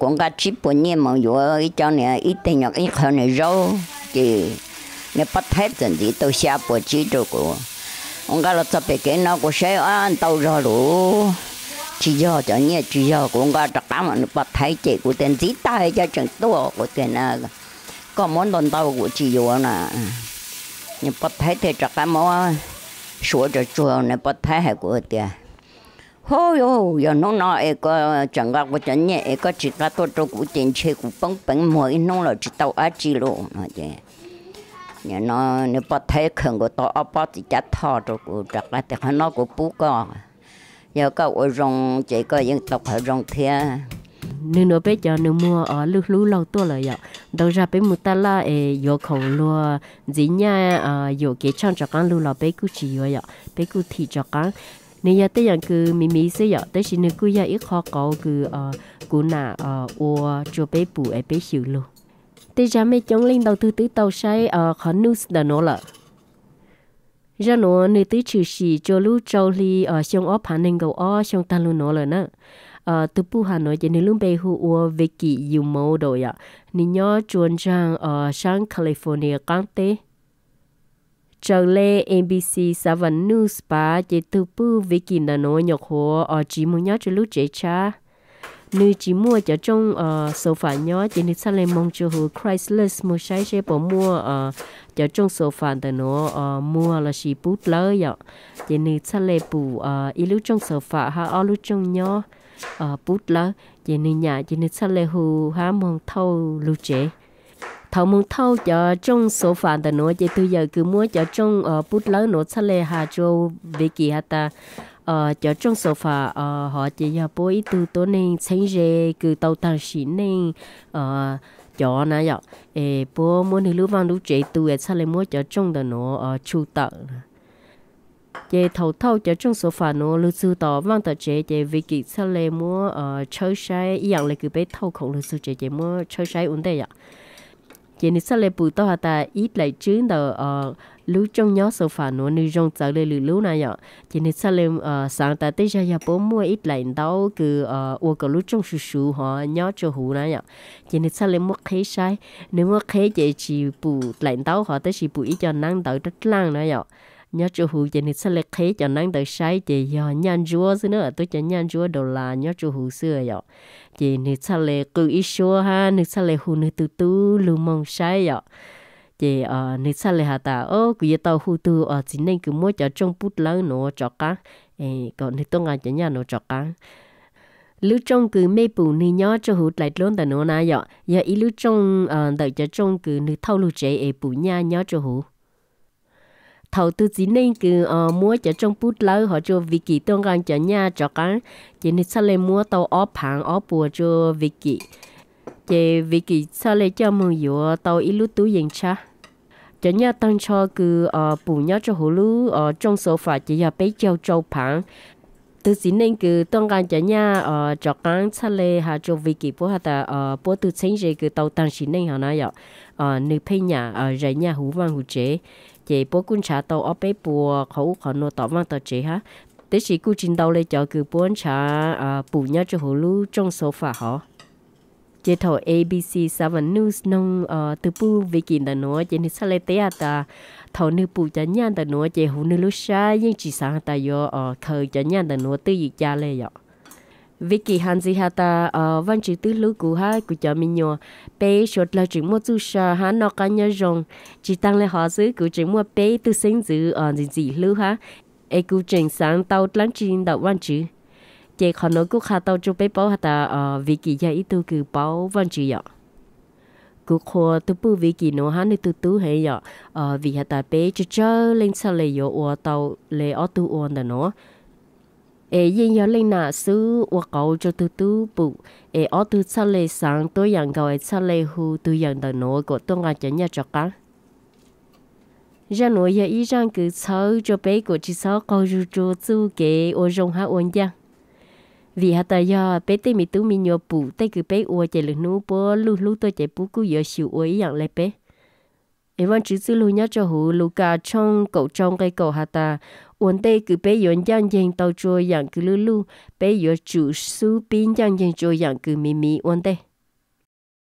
cũng cả chip của nhiên mà vừa cái chỗ này, ít tiền nhọc ít hơn này rau thì nó bắt hết tiền thì tôi xa bộ chỉ đồ của ông cả là tập cái nó của xe ăn tàu rồi đủ chỉ do cho nhé chỉ do của ông cả đặc cảm mà bắt thấy chị của tên dí tay cho chẳng tua của tiền à có món đòn tàu của chỉ vừa nè nè bắt thấy thì đặc cảm mà sửa cho chùa nó bắt thấy hay của tiền hôi ô giờ nó nói có chẳng gặp có chẳng nhẹ chỉ ta tôi tôi cũng tiền chơi cũng bông bông mỗi nó là chỉ tàu á chỉ lộ mà chứ nhà nó nếu bắt thấy khẩn của tao ở bắt thì chặt thò rồi cũng chặt thì nó cũng bú co giờ có ở rong chỉ có những tộc ở nếu nó bây giờ nếu mua ở lúc lú lâu tuổi là giờ đầu ra bên mua ta là e yêu cầu lúa dĩ nha à yêu cái chăn cho con lú là bây cứ chỉ vô giờ bây cứ thì cho con nếu giờ tới giờ cứ mì mì giờ tới xin nếu cứ giờ ít khó có cứ ờ cú cho bé bù ấy bé xỉu luôn tới giờ mấy chống linh đầu tư tứ tàu say ờ khó news đã nó lợ ra nó nơi tới cho lũ trâu li ở trong óp hà ninh gầu trong tan luôn nó lợ nữa ờ từ bu hà nội trên lúc bé hu ua về kỳ ạ nên nhớ chuồn rằng ở sang California căng tế trở lê NBC xã news bà chế tư bư về kỳ nà nô nhọc hồ ở ờ, chỉ mua nhó cho lúc chế cha nữ chỉ mua cho trong ở số phả nhó chế nữ xa lên mong cho hồ Chrysler mua sai chế bỏ mua ờ, ở cho trong số phả tờ nó ở mua là chỉ bút lỡ vậy chế nữ xa lên bù ở ờ, ý lúc trong số phả ha ở lúc trong nhó ở bút lỡ chế nữ nhà chế nữ xa lên hồ ha mong thâu lúc chế thầu muốn thâu cho trong số phản tờ nó chỉ từ giờ cứ mua cho trong ở ờ, bút lỡ nó sẽ lệ hà cho về kỳ hà ta ờ cho trong số phà ờ họ chỉ giờ bôi từ tối nay sáng rề cứ tàu tàu xỉn nên ờ cho nãy giờ ê bố muốn thì lúc văn lúc chạy từ sẽ lại mua cho trong tờ nó ở chu tợ chế thầu thâu cho trong số phà nó lưu sư tỏ văn tờ chế chế vì kỳ sẽ lại mua ở ờ, chơi sai ý dạng là cứ bé thâu khổng lưu sư chế chế mua chơi sai ổn đây ạ dạ chị nên sau lễ bù tao ta ít lại chứ đầu ờ lú trong nhó sổ phản nó nữ trong trở lên lử lú này ạ chị nên sau lễ ờ sáng ta tới ra bố mua ít lại đâu cứ ờ ô cả lú trong sù sù họ nhó cho hú này ạ chị nên sau lễ mất khế sai nếu mất khế chỉ chỉ bù lại đâu họ tới chỉ bù ít cho năng đỡ rất lang này ạ nhớ chú hữu giờ này sẽ lấy khế cho năng tới sai chị giờ nhàn chúa xí nữa tôi cho nhàn chúa đồ là nhớ chú hữu xưa giờ chị này sẽ lấy cứ ít xua ha này sẽ lấy hụ này từ từ lưu mong sai giờ chị ờ này sẽ lấy hà ta ô cứ giờ tàu hụ từ ở chỉ nên cứ mua cho trong bút lớn nó cho cá ê còn này tôi ngay chỉ nhà nó cho cá lưu trong cứ mấy bù ni nhó cho hụt lại luôn tại nó na vậy giờ ý lũ trong ờ đợi cho trong cứ nữ thâu lũ trẻ ê bù nha nhó cho hụt thầu tư chỉ nên cứ uh, mua cho trong bút lâu họ cho vị kỳ tương gan cho nhà cho cái chỉ nên sau lên mua tàu ó phẳng ó bùa cho vị kỳ chỉ vị kỳ sau lên cho mừng dụ ờ, tàu ít lúc túi dành cha cho nhà tăng cho cứ uh, bù nhá cho hồ lú uh, trong số phạt chỉ là bấy treo châu phẳng từ xin nên cứ tương gan cho nhà ở cho cán xa lê hà cho vị kỳ bố hà ta ở bố từ chính rồi cứ tàu tăng xin nên họ nói vậy ở nơi phê nhà ở rải nhà hữu văn hữu chế chế bố quân trả tàu ở bên bùa khẩu khẩu nô tàu mang tàu chị ha thế chị cứ chiến đấu lấy cho cứ bốn trả à bù nhau cho hồ lú trong số phà họ chế thầu ABC Seven News nông à ờ, từ bu về kiện đã nói chế nước sale tế ta thầu nước bù chả nhàn đã nói chế hồ nước lúc xa nhưng chỉ sáng ta yo ờ khởi chả nhàn đã nói tư dị cha lê vậy Vicky Hanzi hata ở ờ, văn chữ tứ lũ của ha của chợ mình nhỏ bé sốt là chuyện mua chú sa ha nó cá nhớ rồng chỉ tăng lên họ giữ của chuyện mua bé tư sinh giữ ở gì gì lũ ha e của chuyện sáng tàu lắng chuyện đạo văn chữ chị còn nói của khá tàu chú bé bảo ta ở ờ, Vicky gia ít tôi cứ bảo văn chữ vậy cứ khó tu bù vì nó nó hắn tư tu hay vậy ờ vì hạt ta bé chơi chơi lên sao lấy yo ô tàu lấy ô tư ô đó nó ê yên nhớ nà sư và cậu cho từ từ bụ ê ở từ sau lê sáng tôi nhận gọi sau lê hù tôi nhận đời nỗi của tôi ngài chẳng nhớ cả ra nỗi giờ ý rằng cứ sâu cho bé của chị sáu câu rú rú chú ô rong hạ ôn giang vì hạt tài giờ bé tê mi tú mi nhớ bụ tê cứ bé ô chạy lưng nú bố lú lú tôi chạy bú cứ giờ xỉu ô ý dạng lê bé ấy vẫn chỉ giữ lưu nhớ cho hữu lưu cả trong cầu trong cây cầu hà ta ổn tê cứ bé yon giang giang tàu trôi dạng cứ lưu lưu bé yon chủ su pin giang giang trôi dạng cứ mì mì ổn tê